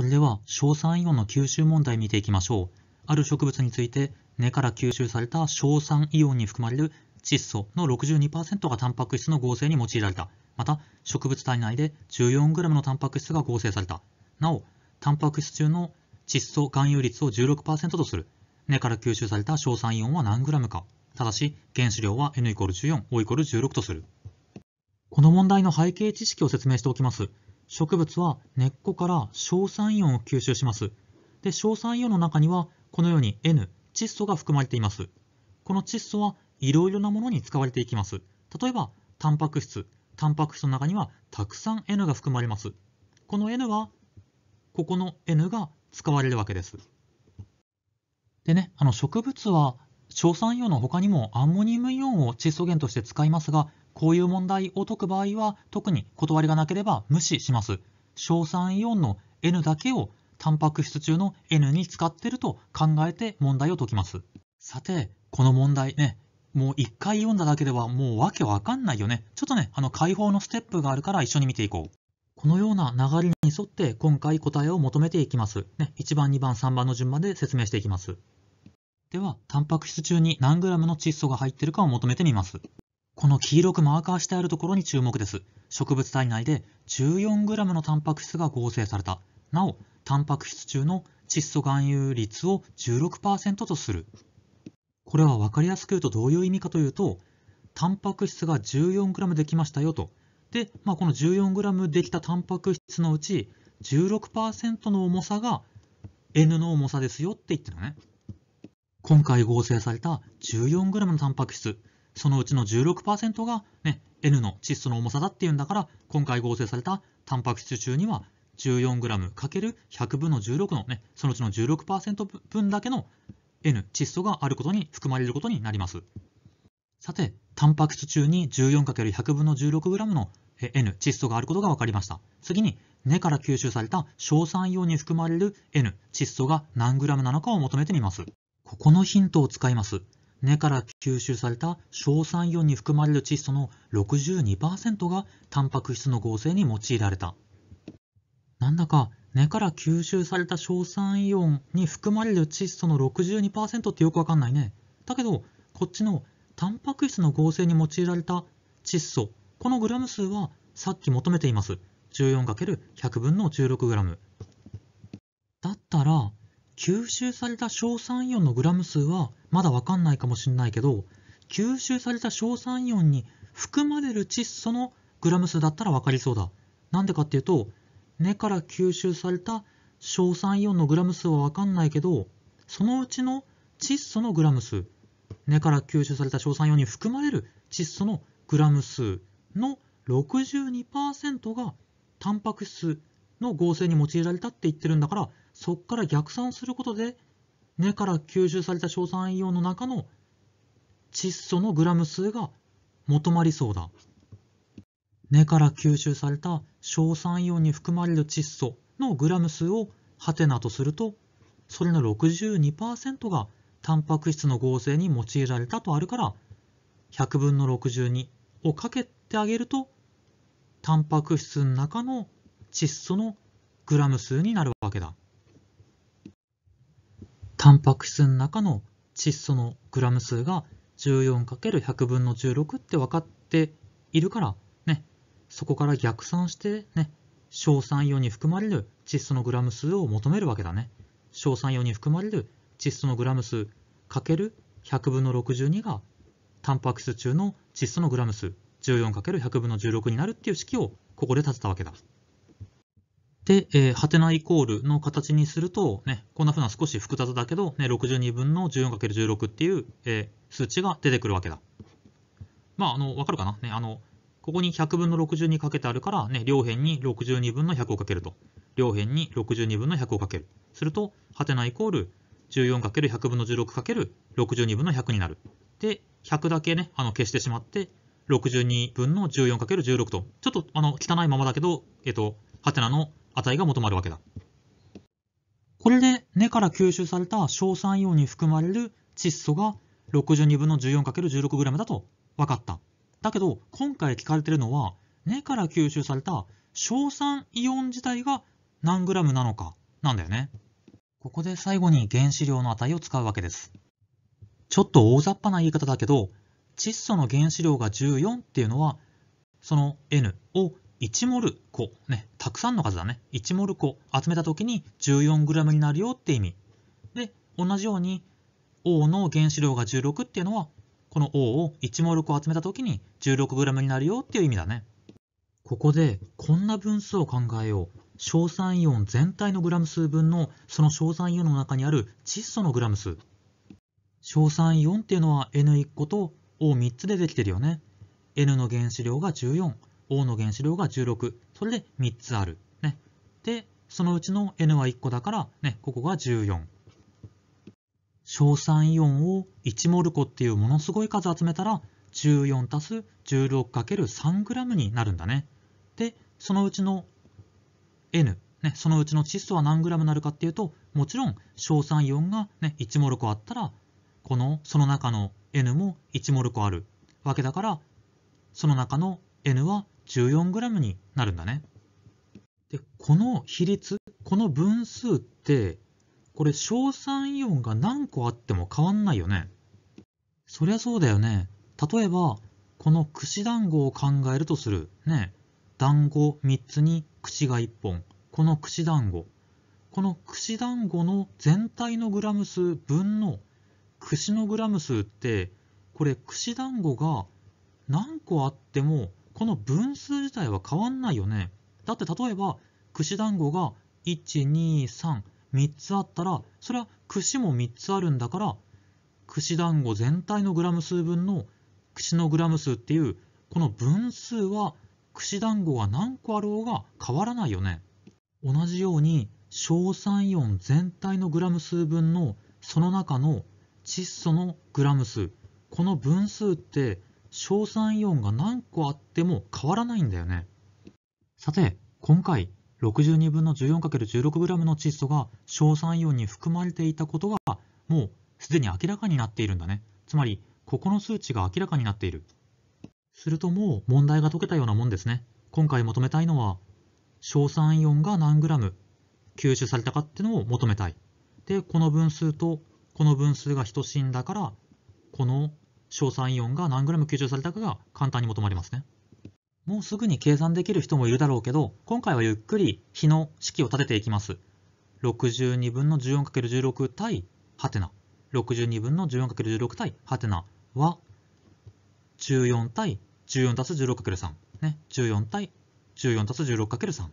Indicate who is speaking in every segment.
Speaker 1: それでは、硝酸イオンの吸収問題見ていきましょう。ある植物について、根から吸収された硝酸イオンに含まれる窒素の62%がタンパク質の合成に用いられた。また、植物体内で 14g のタンパク質が合成された。なお、タンパク質中の窒素含有率を16%とする。根から吸収された硝酸イオンは何 g か。ただし、原子量は N=14、O=16 とする。この問題の背景知識を説明しておきます。植物は根っこから硝酸イオンを吸収します。で、硝酸イオンの中には、このように N、窒素が含まれています。この窒素はいろいろなものに使われていきます。例えば、タンパク質。タンパク質の中にはたくさん N が含まれます。この N は、ここの N が使われるわけです。でね、あの植物は硝酸イオンの他にもアンモニウムイオンを窒素源として使いますが、こういう問題を解く場合は、特に断りがなければ無視します。硝酸イオンの N だけをタンパク質中の N に使ってると考えて問題を解きます。さて、この問題ね、もう一回読んだだけではもうわけわかんないよね。ちょっとね、あの解放のステップがあるから一緒に見ていこう。このような流れに沿って今回答えを求めていきます。ね、1番、2番、3番の順まで説明していきます。では、タンパク質中に何 g の窒素が入っているかを求めてみます。この黄色くマーカーしてあるところに注目です。植物体内で 14g のタンパク質が合成された。なお、タンパク質中の窒素含有率を16%とする。これは分かりやすく言うとどういう意味かというと、タンパク質が 14g できましたよと。で、まあ、この 14g できたタンパク質のうち16%の重さが N の重さですよって言ってのね。今回合成された 14g のタンパク質。そのうちの16%が、ね、N の窒素の重さだっていうんだから、今回合成されたタンパク質中には 14g×100 分の16の、ね、そのうちの16%分だけの N 窒素があることに含まれることになります。さて、タンパク質中に 14×100 分の 16g の N 窒素があることが分かりました。次に、根から吸収された硝酸イオンに含まれる N 窒素が何 g なのかを求めてみます。ここのヒントを使います。根から吸収された硝酸イオンに含まれる窒素の62%がタンパク質の合成に用いられた。なんだか根から吸収された硝酸イオンに含まれる窒素の62%ってよくわかんないね。だけど、こっちのタンパク質の合成に用いられた窒素、このグラム数はさっき求めています。14×100 分の 16g。だったら、吸収された硝酸イオンのグラム数はまだわかんないかもしれないけど、吸収された硝酸イオンに含まれる窒素のグラム数だったら分かりそうだ。なんでかっていうと、根から吸収された硝酸イオンのグラム数はわかんないけど、そのうちの窒素のグラム数、根から吸収された硝酸イオンに含まれる窒素のグラム数の62%がタンパク質の合成に用いられたって言ってるんだからそこから逆算することで根から吸収された硝酸イオンの中の窒素のグラム数が求まりそうだ根から吸収された硝酸イオンに含まれる窒素のグラム数をハテナとするとそれの62%がタンパク質の合成に用いられたとあるから100分の62をかけてあげるとタンパク質の中の窒素のグラム数になるわけだ。タンパク質の中の窒素のグラム数が 14×100 分の16って分かっているから、ね、そこから逆算して、ね、硝酸イオンに含まれる窒素のグラム数を求めるわけだね。硝酸イオンに含まれる窒素のグラム数 ×100 分の62がタンパク質中の窒素のグラム数 14×100 分の16になるっていう式をここで立てたわけだ。で、えー、はてなイコールの形にすると、ね、こんな風な少し複雑だけど、ね、62分の 14×16 っていう、えー、数値が出てくるわけだ。まあ、あの、わかるかなね、あの、ここに100分の62かけてあるから、ね、両辺に62分の100をかけると。両辺に62分の100をかける。すると、はてなイコール 14×100 分の 16×62 分の100になる。で、100だけね、あの消してしまって、62分の 14×16 と。ちょっと、あの、汚いままだけど、えっと、はてなの値が求まるわけだ。これで根から吸収された硝酸イオンに含まれる窒素が62分の 14×16g だと分かった。だけど今回聞かれてるのは根から吸収された硝酸イオン自体が何 g なのかなんだよね。ここで最後に原子量の値を使うわけです。ちょっと大雑把な言い方だけど窒素の原子量が14っていうのはその N を1モル個、ね、たくさんの数だね。1モル個集めた時に 14g になるよって意味。で、同じように O の原子量が16っていうのは、この O を1モル個集めた時に 16g になるよっていう意味だね。ここでこんな分数を考えよう。硝酸イオン全体のグラム数分のその硝酸イオンの中にある窒素のグラム数。硝酸イオンっていうのは N1 個と O3 つでできてるよね。N の原子量が14。O の原子量が16、それで3つある。ね、で、そのうちの N は1個だから、ね、ここが14。硝酸イオンを1モルコっていうものすごい数集めたら、14足す 16×3g になるんだね。で、そのうちの N、ね、そのうちの窒素は何 g になるかっていうと、もちろん硝酸イオンが、ね、1モル個あったら、この、その中の N も1モル個あるわけだから、その中の N は 14g になるんだね。で、この比率、この分数って、これ硝酸イオンが何個あっても変わんないよね。そりゃそうだよね。例えば、この串団子を考えるとする。ね。団子3つに串が1本。この串団子。この串団子の全体のグラム数分の串のグラム数って、これ串団子が何個あってもこの分数自体は変わんないよね。だって例えば、串団子が1、2、3、3つあったら、それは串も3つあるんだから、串団子全体のグラム数分の串のグラム数っていう、この分数は串団子が何個あろうが変わらないよね。同じように、硝酸イオン全体のグラム数分のその中の窒素のグラム数。この分数って硝酸イオンが何個あっても変わらないんだよね。さて、今回、62分の 14×16g の窒素が硝酸イオンに含まれていたことがもうすでに明らかになっているんだね。つまり、ここの数値が明らかになっている。するともう問題が解けたようなもんですね。今回求めたいのは、硝酸イオンが何 g 吸収されたかっていうのを求めたい。で、この分数とこの分数が等しいんだから、この硝酸イオンが何グラム吸収されたかが簡単に求まりますね。もうすぐに計算できる人もいるだろうけど、今回はゆっくり比の式を立てていきます。62分の 14×16 対ハテナ。62分の 14×16 対ハテナは、14対14たす 16×3。ね、14対14たす 16×3。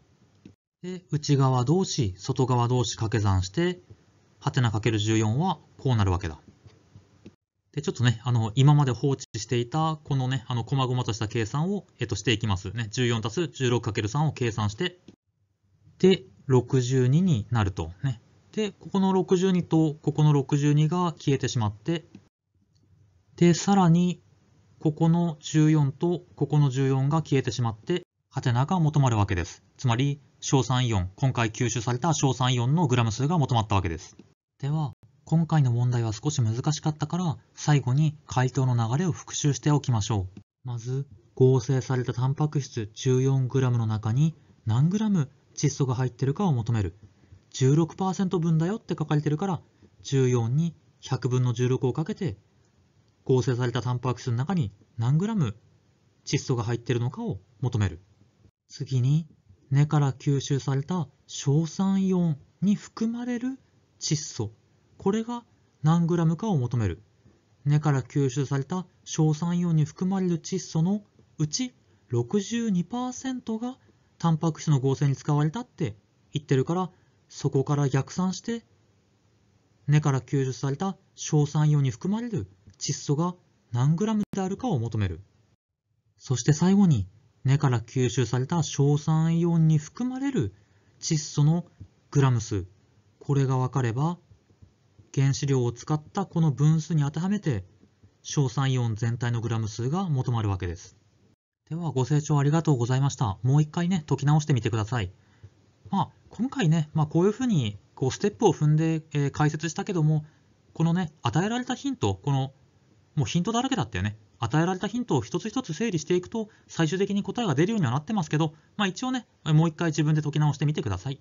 Speaker 1: で、内側同士、外側同士掛け算して、ハテナ ×14 はこうなるわけだ。で、ちょっとね、あの、今まで放置していた、このね、あの、細々とした計算を、えっと、していきますね。14たす 16×3 を計算して、で、62になると。ね。で、ここの62と、ここの62が消えてしまって、で、さらに、ここの14と、ここの14が消えてしまって、ハテナが求まるわけです。つまり、硝酸イオン、今回吸収された硝酸イオンのグラム数が求まったわけです。では、今回の問題は少し難しかったから最後に回答の流れを復習しておきましょう。まず合成されたタンパク質 14g の中に何 g 窒素が入ってるかを求める。16%分だよって書かれてるから14に100分の16をかけて合成されたタンパク質の中に何 g 窒素が入ってるのかを求める。次に根から吸収された硝酸イオンに含まれる窒素これが何グラムかを求める根から吸収された硝酸イオンに含まれる窒素のうち62%がタンパク質の合成に使われたって言ってるからそこから逆算して根から吸収された硝酸イオンに含まれる窒素が何グラムであるかを求めるそして最後に根から吸収された硝酸イオンに含まれる窒素のグラム数これが分かれば原子量を使ったこの分数に当てはめて硝酸イオン全体のグラム数が求まるわけです。ではご清聴ありがとうございました。もう一回ね、解き直してみてください。まあ、今回ね、まあ、こういうふうにこうステップを踏んで、えー、解説したけども、このね、与えられたヒント、この、もうヒントだらけだったよね。与えられたヒントを一つ一つ整理していくと、最終的に答えが出るようにはなってますけど、まあ一応ね、もう一回自分で解き直してみてください。